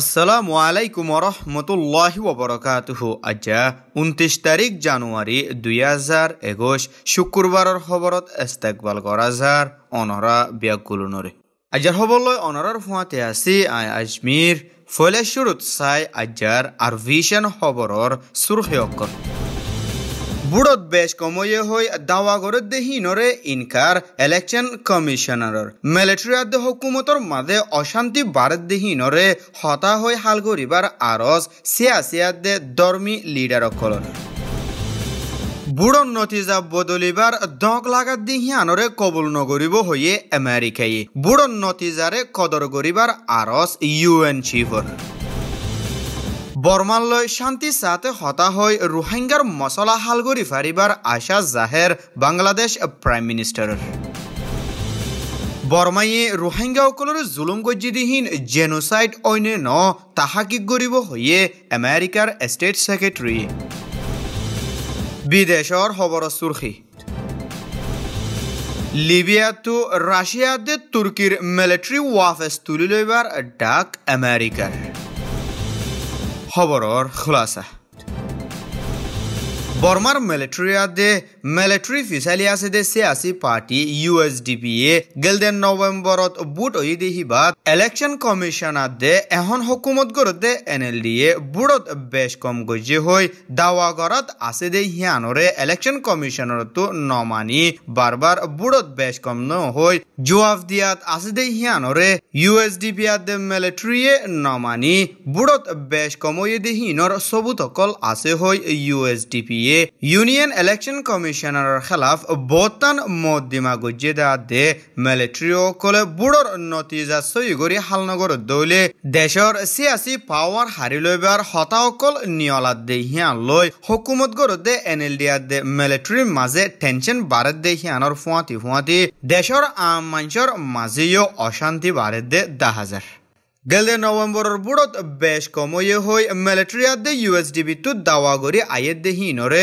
আসসালামাইকুম রহমতুল্লাহ ওবরকাতহ আজা উনত্রিশ তারিখ জানুয়ারি দুই হাজার একুশ শুক্রবারের খবরত ইস্তেকবাল করা যার অনরা ব্যাকুলনরে আজার হবলৈ অনরার ফুঁয়াতে আছি আই আজমির ফলেশ্বর উৎসাই আজ্জার আর ভিশন খবরের সুরহে অক্ষর বুড়ত বেশ কময়ে হই দাওয়া গড়ে দেহি নরে ইনকার ইলেকশন কমিশনারর মিলিটারি আদ্য হুকুমতর মাঝে অশান্তি বাড়ে দেহি নরে হতা হই হাল গরিবার আরস সিয়াসিয়াদে দর্মি লিডার কলন বুড়ন নতিজা বদলিবার দক লাগাত দিহিয়ানরে কবুল নগরিব হইয়ে আমেরিকায় বুড়ন নতিজারে কদর গরিবার আরস ইউএন চিফর বর্মালয় শান্তি সাথে হতা হয় রোহিঙ্গার মশলা হালগুড়ি ফারিবার আশা জাহের বাংলাদেশ প্রাইম মিনিস্টারের রোহিঙ্গা রোহিঙ্গাসকলের জুলুম গজ্জিদিহীন জেনোসাইড অন্য ন তাহাকি গরিব হইয়ে আমেরিকার স্টেট সেক্রেটারি বিদেশৰ খবৰৰ চুৰখী লিবিয়াতো ৰাছিয়াতে তুৰ্কীৰ মিলিটারি ওয়াফেস তুলি লইবার ডাক আমেৰিকাৰ خبرار خلاصه বর্মার মেলেট্রিয়াতে মেলেট্রি ফিসালি আছে দে সিয়াসি পার্টি ইউএসডিপিএ গেলদেন নভেম্বরত বুট ওই দেহিবাদ ইলেকশন কমিশনার দে এখন হকুমত গরতে এনএলডিএ বুড়ত বেশ কম গজে হই দাওয়া গরত আছে দে হিয়ানরে ইলেকশন কমিশনার তো নমানি বারবার বুড়ত বেশ কম ন হই জবাব দিয়াত আছে দে হিয়ানরে ইউএসডিপিআর দে মিলিটারিয়ে নমানি বুড়ত বেশ কম ওই দেহিনর সবুতকল আছে হই ইউএসডিপি लिए यूनियन इलेक्शन कमिश्नर खिलाफ बोतन मोदिमा गुज्जेदा दे मिलिट्रियो कोले बुडर नतीजा सही হালনগর দৌলে দেশৰ সিয়াসি পাওয়ার হারি লইবার হতাকল নিয়লাত দে হিয়ান লই হকুমত গৰতে এন এল ডি দে মিলিটাৰীৰ মাজে টেনশন বাঢ়ত দে হিয়ানৰ ফুৱাতি ফুৱাতি দেশৰ আম মঞ্চৰ মাঝেও অশান্তি বাঢ়ে দে দাহাজার গেলে নভেম্বরের বুড়ত বেশ কময়ে হই মিলিটারিয়াদে ইউএসডিবিতু দাওয়া গরি আয়ের দেহি নরে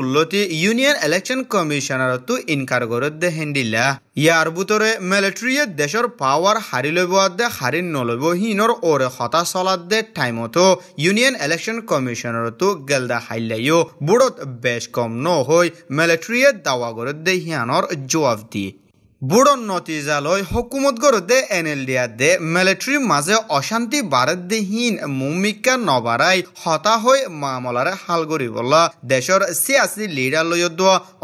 উল্লতি ইউনিয়ন ইলেকশন কমিশনার তু ইনকার গরত দে হেন্ডিলা ইয়ার বুতরে মিলিটারিয়ে দেশর পাওয়ার হারি লইব দে হারি নলইব হিনর ওরে হতা চলাত দে টাইমতো ইউনিয়ন ইলেকশন কমিশনার তু গেলদা হাইলাইও বুড়ত বেশ কম ন হই মিলিটারিয়ে দাওয়া গরত দে হিয়ানর জবাব দি বুড়ন নতিজালয় হকুমত গরদে এনএলডিয়া দে মিলিটারি মাঝে অশান্তি বাড়াত দেহীন মুমিকা নবারাই হতা হয়ে মামলার হাল গরিবলা দেশর সিয়াসি লিডার লয়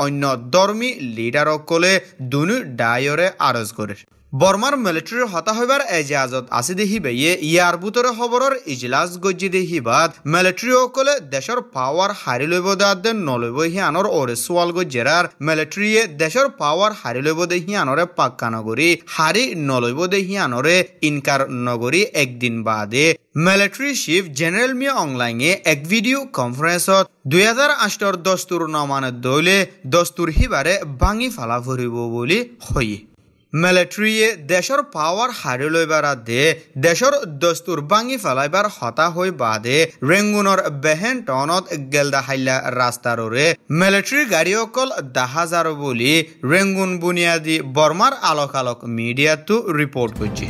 অন্য ধর্মী লিডারকলে দুনু ডায়রে আরজ করে বর্মার মিলিটারির হতা হইবার এজাজত আসি দেখি বেয়ে ইয়ার বুতরে খবরের ইজলাস গজ্জি দেখি বাদ মিলিটারি অকলে দেশের পাওয়ার হারি লইব দাদে নলইব হি আনর ওরে সোয়াল গজ্জেরার মিলিটারিয়ে দেশের পাওয়ার হারি লইব দেহি আনরে পাক্কা নগরী হারি নলইব দেহি আনরে ইনকার নগরী একদিন বাদে মিলিটারি চিফ জেনারেল মিয়া অনলাইনে এক ভিডিও কনফারেন্সত দুই হাজার আষ্টর দস্তুর নমানত দৌলে দস্তুর হিবারে ভাঙি ফালা ভরিব বলে হই মিলিটাৰীয়ে দেশৰ পাৱাৰ লইবার বাৰাদে দেশৰ দস্তুৰ ভাঙি পেলাইবাৰ হতা হৈ বাদে ৰেংগুনৰ বেহেন টনত গেলদা হাইলা গাড়ি অকল গাড়ীসকল দাহাজাৰ বুলি ৰেংগুন বুনিয়াদী বৰ্মাৰ আলোক আলোক মিডিয়াটো ৰিপৰ্ট করছে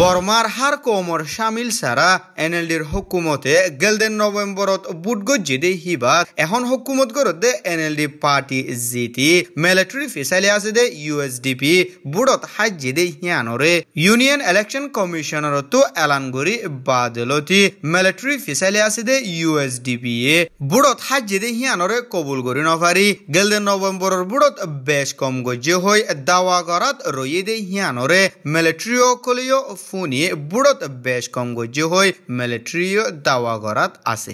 বর্মার হার কমর সামিল সারা এনএলডির হুকুমতে গেলদেন নভেম্বরত বুট গজ্জিদে হিবা এখন হকুমত গরদে এনএলডি পার্টি জিতি মিলিটারি ফিসাইলে আছে দে ইউএসডিপি বুড়ত হাজি দে হিয়ানরে ইউনিয়ন ইলেকশন কমিশনার তো এলান গরি বাদলতি মিলিটারি ফিসাইলে আছে দে ইউএসডিপি এ বুড়ত হাজি দে হিয়ানরে কবুল গরি নফারি গেলদেন নভেম্বরর বুড়ত বেশ কম গজ্জি হই দাওয়া করাত রয়ে দে হিয়ানরে মিলিটারি অকলীয় ফোনে বুড়ত বেশ কম কঙ্গজ্য হয়ে মিলিটারিও দাওয়া গড়াত আছে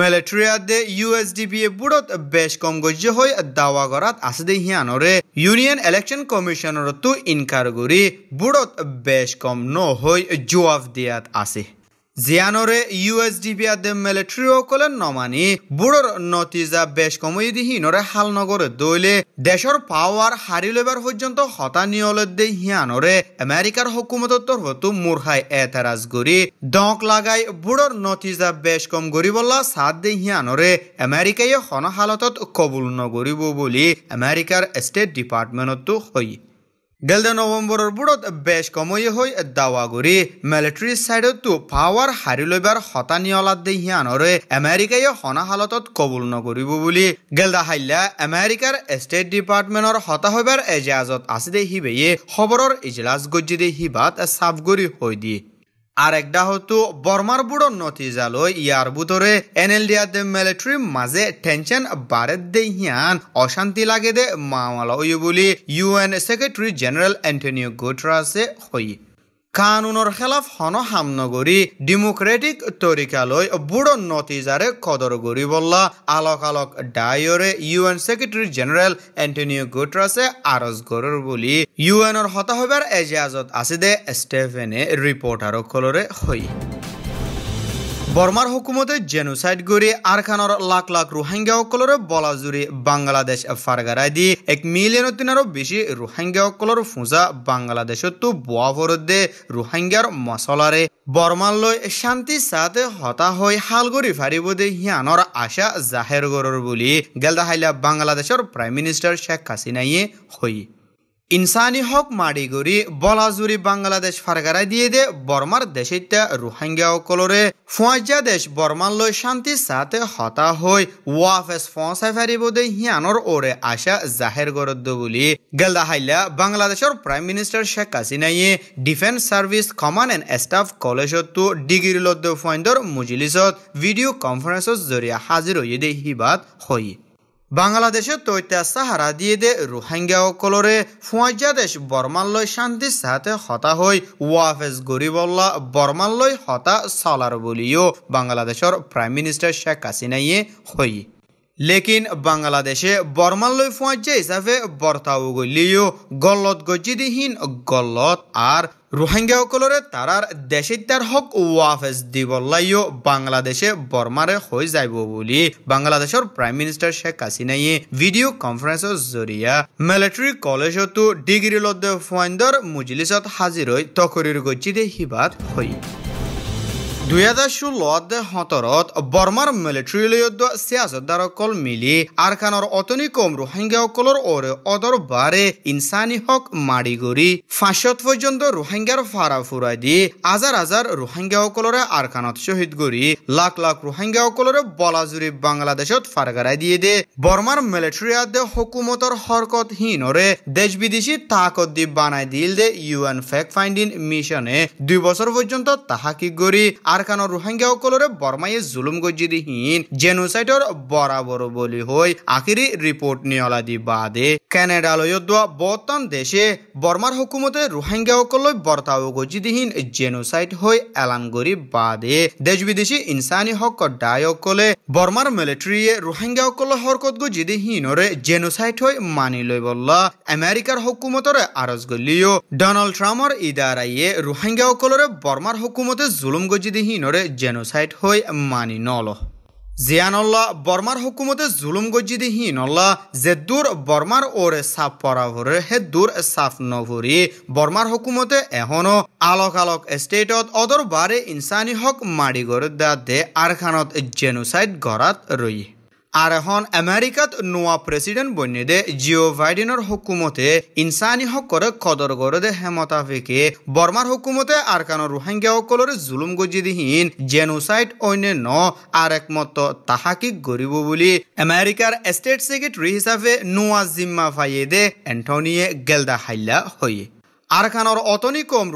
মিলিটারিয়াদে ইউএসডিবিএ বুড়ত বেশ কম গজ্য হই দাওয়া গরাত আছে দে হিয়ানরে ইউনিয়ন ইলেকশন কমিশনরতো ইনকার গরি বুড়ত বেশ কম ন হই জবাব দিয়াত আছে زیانۆرێ USDB دە مەلەتریۆکۆلە نۆمانی بڕۆر نۆتیزە بێشکۆمەیدی হাল হালনগরে দৈলে দেশর পাওয়ার লেবার পর্যন্ত হতা দে হিয়ানরে আমেরিকার হকুমতর তরফতু মুরহাই এতরাজ গরি ডক লাগাই বুড়র নতিজা বেশ কম গরিবল্লা সাদ দে হিয়ানরে আমেরিকায় হন হালতত কবুল নগরিব বলি আমেরিকার স্টেট ডিপার্টমেন্টতো হয় গেল নৱেম্বৰৰ বোৰত বেছ কমই হৈ দাৱাগুৰি মিলিটাৰী ছাইডতো পাৱাৰ হাৰি লৈবাৰ হতা নিয়লাত দেহিয়ানৰে আমেৰিকাই সনাহালতত কবুল নকৰিব বুলি গেলদা হাল্লা আমেৰিকাৰ ষ্টেট ডিপাৰ্টমেণ্টৰ হতা হৈবাৰ এজাজত আছে দেহিবেয়ে খবৰৰ ইজলাছ গজ্জি দেহি বাট চাফগুৰি হৈ দিয়ে আর একটা হতো বর্মার বুড়ো নতিজা লই ইয়ার বুতরে এনএলডিআর দে মিলিটারির মাঝে টেনশন বাড়ে দেহিয়ান অশান্তি লাগে দে মাওয়ালা ওই বলি ইউএন সেক্রেটারি জেনারেল অ্যান্টনিও গোট্রাসে হই কানুনৰ খেলাফ হন হামনগৰী ডেমক্ৰেটিক তৰিকালৈ বুঢ় নতিজাৰে কদৰ কৰিবলা আলক আলক ডায়ৰে U N secretary general Antonio' Guterres আৰজ গৰৰ বুলি ইউ এনৰ হতাশাৰ এজাজত আছে দে ষ্টেফেনে ৰিপৰ্টাৰসকলৰে হয় বর্মার হুকুমতে জেনোসাইড গড়ি আরখানর লাখ লাখ রোহিঙ্গা সকলের বলা বলাজুৰি বাংলাদেশ ফাৰ্গাৰাই দি এক মিলিয়ন তিনেরও বেশি রোহিঙ্গা সকলের ফুঁজা তো বোয়া ভরত দে রোহিঙ্গার মশলারে বর্মার বর্মালৈ শান্তি সাথে হতা হৈ শালগুৰি ফারিব দে সিয়ানৰ আশা জাহের গড়ৰ বুলি গেলদাহাইলা বাংলাদেশের প্রাইম মিনিস্টার শেখ হাছিনাইয়ে হই ইনসানি হক মাড়িগুড়ি বলাজুরি বাংলাদেশ ফারগারাই দিয়ে দে বর্মার দেশে রোহিঙ্গা কলরে ফুয়াজা দেশ বর্মান লো শান্তি সাথে হতা হই ওয়াফেস ফসাই ফারিব দে হিয়ানোর ওরে আশা জাহের গরদ্দ বলি গেলদা হাইলা বাংলাদেশের প্রাইম মিনিস্টার শেখ হাসিনাই defence service command and staff college তো ডিগ্রি লদ্দ ফুয়াইন্দর মুজিলিসত ভিডিও কনফারেন্সর জরিয়া হাজির হইয়ে দে হিবাত হই বাংলাদেশে তৈতা সাহারা দিয়ে দে রোহিঙ্গা ফুয়াজা দেশ বর্মাল্লয় শান্তি সাথে হতা হই ওয়াফেজ গরিবল্লা বর্মাল্লয় হতা সালার বলিও বাংলাদেশের প্রাইম মিনিস্টার শেখ হাসিনাইয়ে হই লেকিন বাংলাদেশে বর্মালয় ফুঁয়াচ্ছে হিসাবে বর্তাও গলিও গল্লত গজিদিহীন গল্লত আর রোহিঙ্গাসকলরে তারার দেশে হক ওয়াফেজ দিবলাইও বাংলাদেশে বর্মারে হয়ে যাইব বলি বাংলাদেশের প্রাইম মিনিস্টার শেখ হাসিনাইয়ে ভিডিও কনফারেন্সের জরিয়া মিলিটারি কলেজতো ডিগ্রি লদ্দে ফুয়াইন্দর মুজলিসত হাজির হয়ে তকরির গজিদে হিবাত হয় দুই হাজার ষোলত সতৰত বৰ্মাৰ মিলিটাৰীলৈত চিয়াজতদাৰসকল মিলি আৰকানৰ অতনি কম ৰোহিংগাসকলৰ অৰে অদৰ বাৰে ইনচানী হক মাৰি গৰি ফাঁচত পৰ্যন্ত ৰোহিংগাৰ ফাৰা ফুৰাই দি হাজাৰ হাজাৰ ৰোহিংগাসকলৰে আৰকানত শহীদ কৰি লাখ লাখ ৰোহিংগাসকলৰে বলাজুৰি বাংলাদেশত ফাৰগাৰাই দিয়ে দে বৰ্মাৰ মিলিটাৰীয়াত হকুমতৰ হৰকতহীনৰে দেশ বিদেশী তাকত দি বানাই দিল দে ইউ এন ফেক্ট ফাইণ্ডিং মিছনে দুই বছৰ পৰ্যন্ত তাহাকি কৰি আৰ আরকানো রোহিঙ্গাসকলরে বর্মায়ে জুলুম গজ্জিদি হীন জেনোসাইটর বরাবর বলি হই আখিরি রিপোর্ট দি বাদে কেনেডালয় দোয়া বর্তমান দেশে বর্মার হুকুমতে রোহিঙ্গাসকললৈ বর্তাও গজ্জিদিহীন জেনোসাইট হৈ এলান গৰি বাদে দেশ বিদেশী ইনসানি হক দায়সকলে বর্মার মিলিটারিয়ে রোহিঙ্গাসকলৰ হৰকত গজিদিহীনৰে জেনোসাইট হৈ মানি লৈ বল্লা আমেরিকার হকুমতৰে আরজ গলিও ডোনাল্ড ট্রাম্পর ইদারাইয়ে রোহিঙ্গাসকলৰে বর্মার হুকুমতে জুলুম গজিদিহীন চিহ্নৰে জেনোচাইড হৈ মানি নল জিয়ানল্লা বৰ্মাৰ হুকুমতে জুলুম গজি দেহিনল্লা যে দূৰ বৰ্মাৰ ওৰে চাফ পৰাভৰে হে দূৰ চাফ নভৰি বৰ্মাৰ হুকুমতে এহনো আলক আলক ষ্টেটত অদৰ বাৰে ইনচানী হক মাৰি গৰ দা দে আৰখানত জেনোচাইড গৰাত ৰৈয়ে আর এখন আমেরিকাত নোয়া প্রেসিডেন্ট বন্যে দে জিও বাইডেনের হুকুমতে ইনসানি হকরে কদর করে দে হেমতাফিকে বর্মার হুকুমতে আর কানো রোহিঙ্গা সকলের জুলুম গজিদিহীন জেনোসাইড ন আর একমত তাহাকি গরিব বলি আমেরিকার স্টেট সেক্রেটারি হিসাবে নোয়া জিম্মা ফাইয়ে দে অ্যান্টনিয়ে গেলদা হাইলা হয়ে আরখানর অতনি কম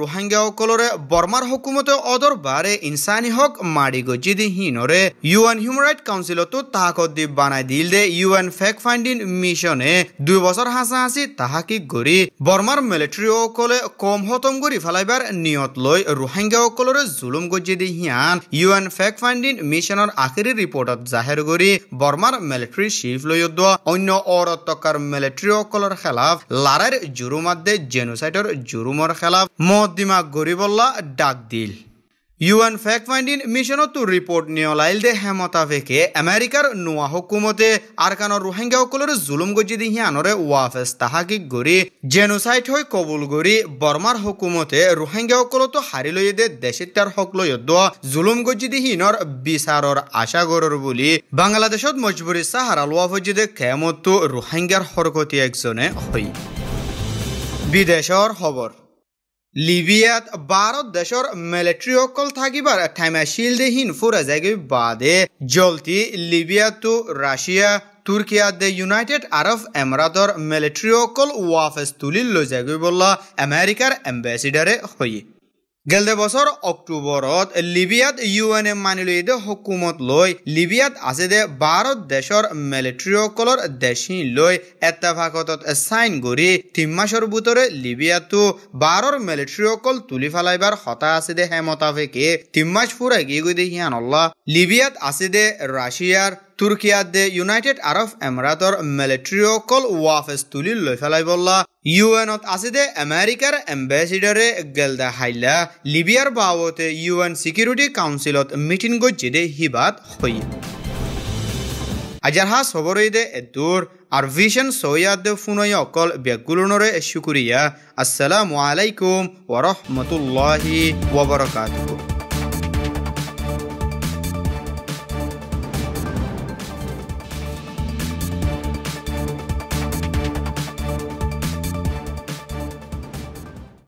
অকলরে বর্মার হকুমতে বারে ইনসানি হক মারি গজিদি হিনরে ইউএন হিউম্যান রাইট কাউন্সিলতো তাহাক দি বানাই দিল দে ইউএন ফেক ফাইন্ডিং মিশনে দুই বছর হাসি তাহাকি গড়ি বর্মার অকলে কম হতম গড়ি ফেলাইবার নিয়ত লৈ অকলরে জুলুম গজিদি হিয়ান ইউএন ফেক ফাইন্ডিং মিশনের আখিরি রিপোর্টত জাহের গড়ি বর্মার মিলিটারি শিফ লৈ অন্য মিলিটারি মিলিটারিসকলের খেলাফ লারাইর জুরুমাদ্দে জেনোসাইটর জুরুমর খেলাফ মহদ্দিমা গরিবল্লা ডাক দিল ইউএন ফ্যাক্ট ফাইন্ডিং মিশনতো রিপোর্ট নিয়লাইল দে ফেকে আমেরিকার নোয়া হুকুমতে আরকানর রোহিঙ্গা সকলের জুলুম দিহি আনরে ওয়াফেস তাহাকি গড়ি জেনোসাইড হই কবুল গড়ি বর্মার হুকুমতে রোহিঙ্গা সকলতো হারি লই দে দেশিতার হক লই জুলুম গজিদি হিনর বিচারর আশা গরর বুলি বাংলাদেশত মজবুরি সাহারা লোয়া ফজিদে খেমতো রোহিঙ্গার হরকতি একজনে হয়। বিদেশৰ খবৰ লিবিয়াত ভাৰত দেশৰ অকল থাকিবাৰ ঠাইমাশিল দেহীন ফুরা জায়গা বাদে জলতি লিবিয়াতো ৰাছিয়া তুর্কিয়া দে ইউনাইটেড আরব এমরাতর মিলিটারি অকল ওয়াফেস তুলিল লৈ বললা বলা আমেরিকার এম্বাসিডারে হয়ে গেলদে বছর অক্টোবরত লিবিয়াত ইউএনএ মানিলই দে হকুমত লৈ লিবিয়াত আছে দে ভারত দেশৰ মিলিটাৰীসকলৰ দেশি লৈ এত্তাভাগতত সাইন কৰি তিন মাসৰ ভিতরে লিবিয়াতো বারর মিলিটাৰীসকল তুলি ফেলাইবার হতা আছে দে হে মোতাবেকে তিন মাস পুরা গিয়ে গৈ দে হিয়ান আল্লাহ লিবিয়াত আছে দে ৰাছিয়াৰ তুর্কিয়াত দে ইউনাইটেড আরব এমিরাতর মিলিটাৰীসকল ৱাফেজ তুলি লৈ ফেলাই বললা ইউএনত আছে দে আমেরিকার এম্বেসিডরে গেলদা হাইলা লিবিয়ার বাবতে ইউএন সিকিউরিটি কাউন্সিলত মিটিং গজ্জি দে হিবাত হই আজার হা সবরই দে দূর আর ভিশন সৈয়াদ দে ফুনই অকল ব্যাগুলনরে শুকুরিয়া আসসালামু আলাইকুম ওয়া রাহমাতুল্লাহি ওয়া বারাকাতুহু